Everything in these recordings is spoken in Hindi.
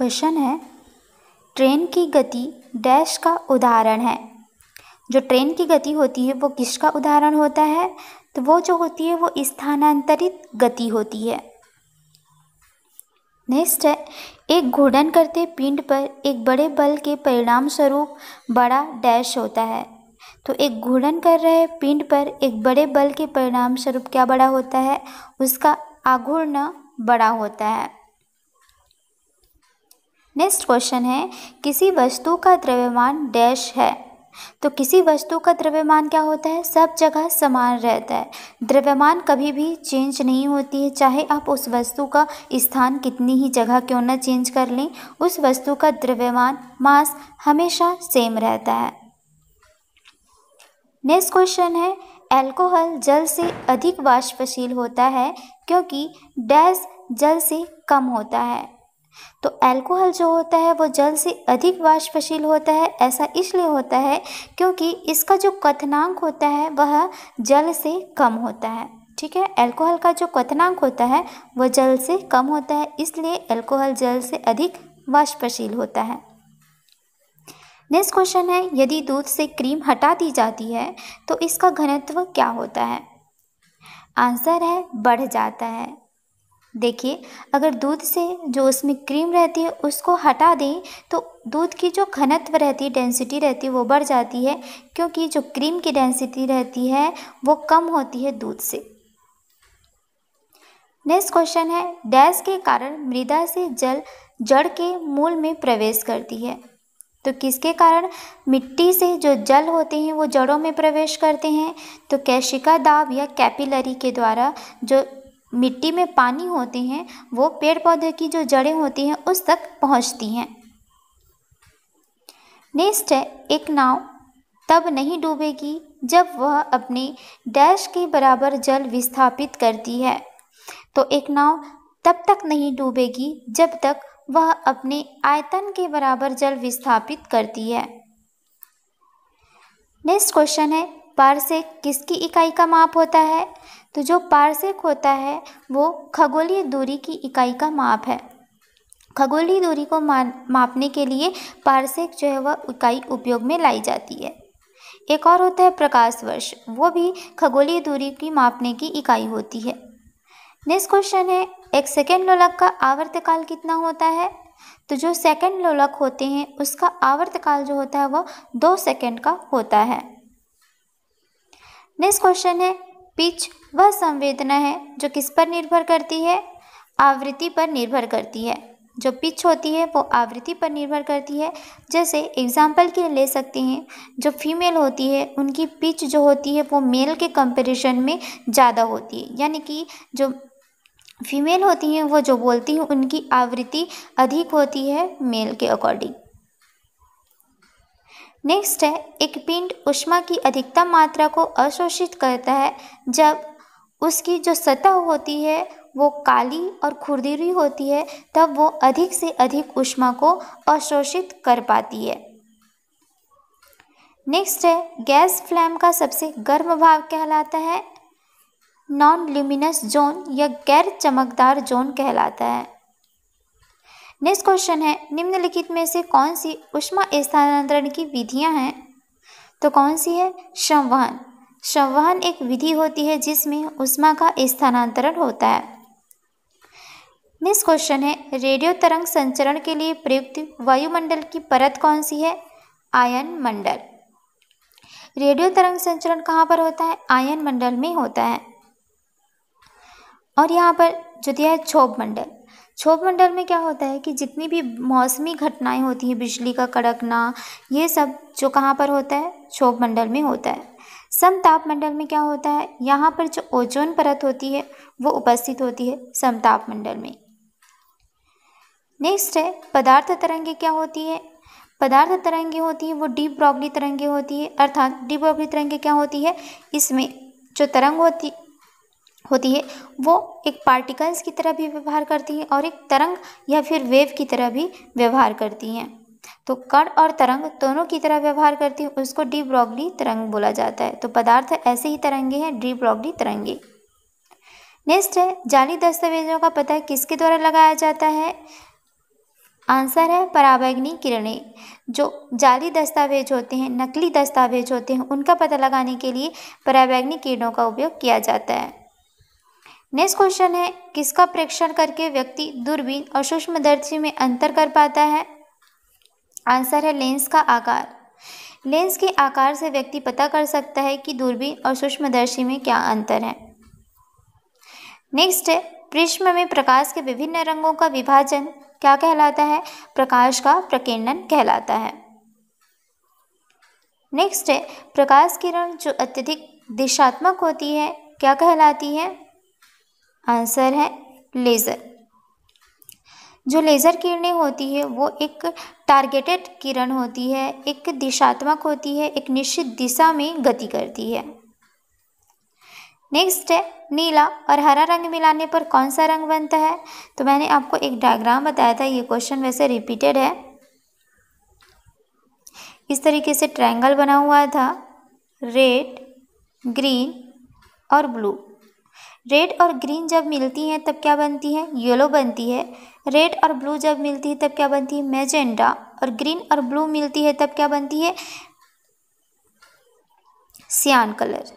क्वेश्चन है ट्रेन की गति डैश का उदाहरण है जो ट्रेन की गति होती है वो किसका उदाहरण होता है तो वो जो होती है वो स्थानांतरित गति होती है नेक्स्ट है एक घूर्णन करते पिंड पर एक बड़े बल के परिणाम स्वरूप बड़ा डैश होता है तो एक घूर्णन कर रहे पिंड पर एक बड़े बल के परिणाम स्वरूप क्या बड़ा होता है उसका आघूर्ण बड़ा होता है नेक्स्ट क्वेश्चन है किसी वस्तु का द्रव्यमान डैश है तो किसी वस्तु का द्रव्यमान क्या होता है सब जगह समान रहता है द्रव्यमान कभी भी चेंज नहीं होती है चाहे आप उस वस्तु का स्थान कितनी ही जगह क्यों ना चेंज कर लें उस वस्तु का द्रव्यमान मास हमेशा सेम रहता है नेक्स्ट क्वेश्चन है एल्कोहल जल से अधिक वाष्पशील होता है क्योंकि डैश जल से कम होता है तो अल्कोहल जो होता है वो जल से अधिक वाष्पशील होता है ऐसा इसलिए होता है क्योंकि इसका जो कथनांक होता है वह जल से कम होता है ठीक है अल्कोहल का जो कथनांक होता है वह जल से कम होता है इसलिए अल्कोहल जल से अधिक वाष्पशील होता है नेक्स्ट क्वेश्चन है यदि दूध से क्रीम हटा दी जाती है तो इसका घनत्व क्या होता है आंसर है बढ़ जाता है देखिए अगर दूध से जो उसमें क्रीम रहती है उसको हटा दें तो दूध की जो घनत्व रहती है डेंसिटी रहती है वो बढ़ जाती है क्योंकि जो क्रीम की डेंसिटी रहती है वो कम होती है दूध से नेक्स्ट क्वेश्चन है डैश के कारण मृदा से जल जड़ के मूल में प्रवेश करती है तो किसके कारण मिट्टी से जो जल होते हैं वो जड़ों में प्रवेश करते हैं तो कैशिका दाब या कैपिलरी के द्वारा जो मिट्टी में पानी होते हैं वो पेड़ पौधे की जो जड़ें होती हैं उस तक पहुंचती हैं नेक्स्ट है एक नाव तब नहीं डूबेगी जब वह अपने डैश के बराबर जल विस्थापित करती है तो एक नाव तब तक नहीं डूबेगी जब तक वह अपने आयतन के बराबर जल विस्थापित करती है नेक्स्ट क्वेश्चन है पारसेक किसकी इकाई का माप होता है तो जो पारसेक होता है वो खगोलीय दूरी की इकाई का माप है खगोलीय दूरी को मापने के लिए पारसेक जो है वह इकाई उपयोग में लाई जाती है एक और होता है प्रकाश वर्ष वो भी खगोलीय दूरी की मापने की इकाई होती है नेक्स्ट क्वेश्चन है एक सेकेंड लोलक का आवर्तकाल कितना होता है तो जो सेकेंड लोलक होते हैं उसका आवर्तकाल जो होता है वह दो सेकेंड का होता है नेक्स्ट क्वेश्चन है पिच वह संवेदना है जो किस पर निर्भर करती है आवृत्ति पर निर्भर करती है जो पिच होती है वो आवृत्ति पर निर्भर करती है जैसे एग्जाम्पल के ले सकते हैं जो फीमेल होती है उनकी पिच जो होती है वो मेल के कंपेरिजन में ज़्यादा होती है यानी कि जो फीमेल होती हैं वो जो बोलती हैं उनकी आवृत्ति अधिक होती है मेल के अकॉर्डिंग नेक्स्ट है एक पिंड उष्मा की अधिकतम मात्रा को अशोषित करता है जब उसकी जो सतह होती है वो काली और खुरदरी होती है तब वो अधिक से अधिक उष्मा को अशोषित कर पाती है नेक्स्ट है गैस फ्लैम का सबसे गर्म भाग कहलाता है नॉन ल्यूमिनस जोन या गैर चमकदार जोन कहलाता है नेक्स्ट क्वेश्चन है निम्नलिखित में से कौन सी उष्मा स्थानांतरण की विधियां हैं तो कौन सी है संवहन संवहन एक विधि होती है जिसमें उष्मा का स्थानांतरण होता है नेक्स्ट क्वेश्चन है रेडियो तरंग संचरण के लिए प्रयुक्त वायुमंडल की परत कौन सी है आयन मंडल रेडियो तरंग संचरण कहाँ पर होता है आयन मंडल में होता है और यहाँ पर जो दिया है क्षोभ मंडल क्षोभ मंडल में क्या होता है कि जितनी भी मौसमी घटनाएं होती हैं बिजली का कड़कना ये सब जो कहाँ पर होता है क्षोभ मंडल में होता है समताप मंडल में क्या होता है यहाँ पर जो ओजोन परत होती है वो उपस्थित होती है समताप मंडल में नेक्स्ट है पदार्थ तरंगे क्या होती है पदार्थ तरंगे होती है वो डीप ब्रॉगली तरंगे होती है अर्थात डीप ब्रॉगली तरंगे क्या होती है इसमें जो तरंग होती होती है वो एक पार्टिकल्स की तरह भी व्यवहार करती है और एक तरंग या फिर वेव की तरह भी व्यवहार करती हैं तो कण और तरंग दोनों की तरह व्यवहार करती है उसको डी ब्रॉगली तरंग बोला जाता है तो पदार्थ ऐसे ही तरंगे हैं डी ब्रॉगली तरंगे नेक्स्ट है जाली दस्तावेजों का पता किसके द्वारा लगाया जाता है आंसर है पराबैग्नी किरणें जो जाली दस्तावेज होते हैं नकली दस्तावेज होते हैं उनका पता लगाने के लिए पराबैग्नी किरणों का उपयोग किया जाता है नेक्स्ट क्वेश्चन है किसका प्रेक्षण करके व्यक्ति दूरबीन और सूक्ष्मदर्शी में अंतर कर पाता है आंसर है लेंस का आकार लेंस के आकार से व्यक्ति पता कर सकता है कि दूरबीन और सूक्ष्मदर्शी में क्या अंतर है नेक्स्ट है में प्रकाश के विभिन्न रंगों का विभाजन क्या कहलाता है प्रकाश का प्रकीर्णन कहलाता है नेक्स्ट है प्रकाश किरण जो अत्यधिक दिशात्मक होती है क्या कहलाती है आंसर है लेज़र जो लेज़र किरणें होती है वो एक टारगेटेड किरण होती है एक दिशात्मक होती है एक निश्चित दिशा में गति करती है नेक्स्ट है नीला और हरा रंग मिलाने पर कौन सा रंग बनता है तो मैंने आपको एक डायग्राम बताया था ये क्वेश्चन वैसे रिपीटेड है इस तरीके से ट्रायंगल बना हुआ था रेड ग्रीन और ब्लू रेड और ग्रीन जब मिलती हैं तब क्या बनती है येलो बनती है रेड और ब्लू जब मिलती है तब क्या बनती है मैजेंडा और ग्रीन और ब्लू मिलती है तब क्या बनती है सियान कलर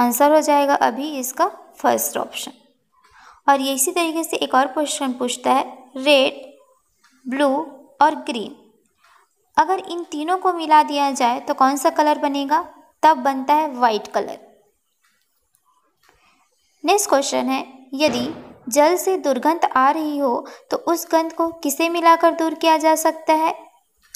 आंसर हो जाएगा अभी इसका फर्स्ट ऑप्शन और ये इसी तरीके से एक और क्वेश्चन पूछता है रेड ब्लू और ग्रीन अगर इन तीनों को मिला दिया जाए तो कौन सा कलर बनेगा तब बनता है वाइट कलर नेक्स्ट क्वेश्चन है यदि जल से दुर्गंध आ रही हो तो उस गंध को किसे मिलाकर दूर किया जा सकता है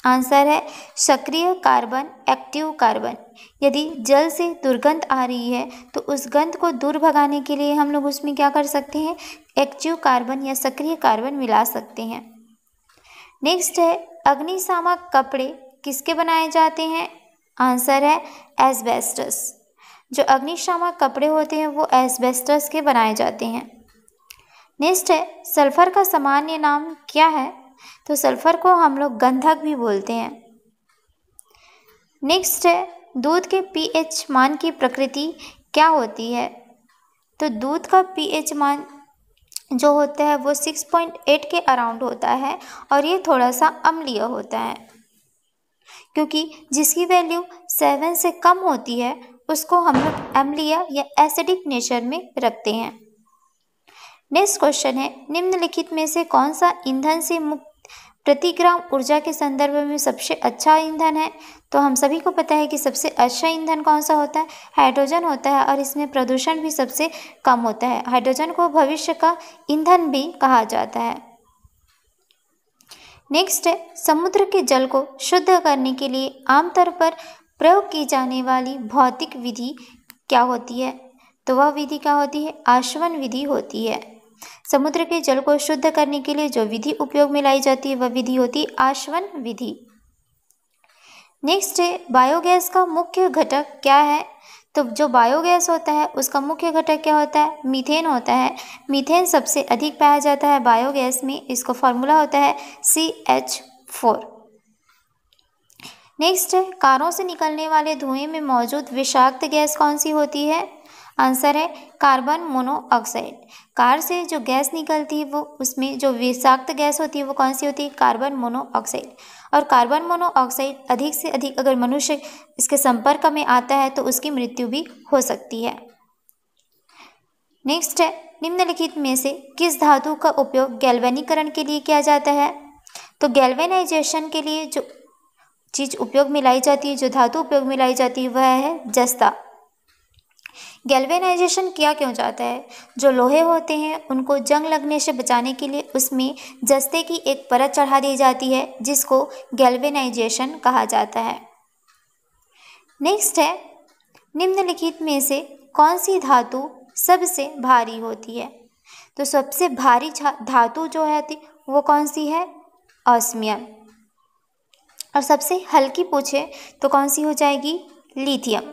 आंसर है सक्रिय कार्बन एक्टिव कार्बन यदि जल से दुर्गंध आ रही है तो उस गंध को दूर भगाने के लिए हम लोग उसमें क्या कर सकते हैं एक्टिव कार्बन या सक्रिय कार्बन मिला सकते हैं नेक्स्ट है अग्निशामक कपड़े किसके बनाए जाते हैं आंसर है एस्बेस्टस जो अग्निशामक कपड़े होते हैं वो एसबेस्टस के बनाए जाते हैं नेक्स्ट है सल्फ़र का सामान्य नाम क्या है तो सल्फ़र को हम लोग गंधक भी बोलते हैं नेक्स्ट है दूध के पीएच मान की प्रकृति क्या होती है तो दूध का पीएच मान जो होता है वो 6.8 के अराउंड होता है और ये थोड़ा सा अम्लीय होता है क्योंकि जिसकी वैल्यू सेवन से कम होती है उसको हम लोग अम्लीय या एसिडिक नेचर में रखते हैं नेक्स्ट क्वेश्चन है निम्नलिखित में से कौन सा ईंधन से मुक्त प्रति ग्राम ऊर्जा के संदर्भ में सबसे अच्छा ईंधन है तो हम सभी को पता है कि सबसे अच्छा ईंधन कौन सा होता है हाइड्रोजन होता है और इसमें प्रदूषण भी सबसे कम होता है हाइड्रोजन को भविष्य का ईंधन भी कहा जाता है नेक्स्ट है समुद्र के जल को शुद्ध करने के लिए आमतौर पर प्रयोग की जाने वाली भौतिक विधि क्या होती है तो वह विधि क्या होती है आश्वन विधि होती है समुद्र के जल को शुद्ध करने के लिए जो विधि उपयोग में लाई जाती है वह विधि होती है आश्वन विधि नेक्स्ट है बायोगैस का मुख्य घटक क्या है तो जो बायोगैस होता है उसका मुख्य घटक क्या होता है मीथेन होता है मीथेन सबसे अधिक पाया जाता है बायोगैस में इसको फॉर्मूला होता है सी एच फोर नेक्स्ट है कारों से निकलने वाले धुएं में मौजूद विषाक्त गैस कौन सी होती है आंसर है कार्बन मोनोऑक्साइड कार से जो गैस निकलती है वो उसमें जो विषाक्त गैस होती है वो कौन सी होती है कार्बन मोनोऑक्साइड और कार्बन मोनोऑक्साइड अधिक से अधिक अगर मनुष्य इसके संपर्क में आता है तो उसकी मृत्यु भी हो सकती है नेक्स्ट है निम्नलिखित में से किस धातु का उपयोग गैल्वेनीकरण के लिए किया जाता है तो गैल्वेनाइजेशन के लिए जो चीज़ उपयोग में लाई जाती है जो धातु उपयोग में लाई जाती है वह है जस्ता गैल्वेनाइजेशन किया क्यों जाता है जो लोहे होते हैं उनको जंग लगने से बचाने के लिए उसमें जस्ते की एक परत चढ़ा दी जाती है जिसको गैल्वेनाइजेशन कहा जाता है नेक्स्ट है निम्नलिखित में से कौन सी धातु सबसे भारी होती है तो सबसे भारी धातु जो है वो कौन सी है ऑस्मियम और सबसे हल्की पूछे तो कौन सी हो जाएगी लिथियम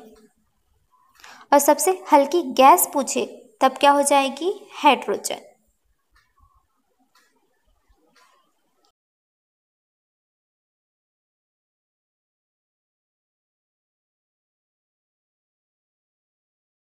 और सबसे हल्की गैस पूछे तब क्या हो जाएगी हाइड्रोजन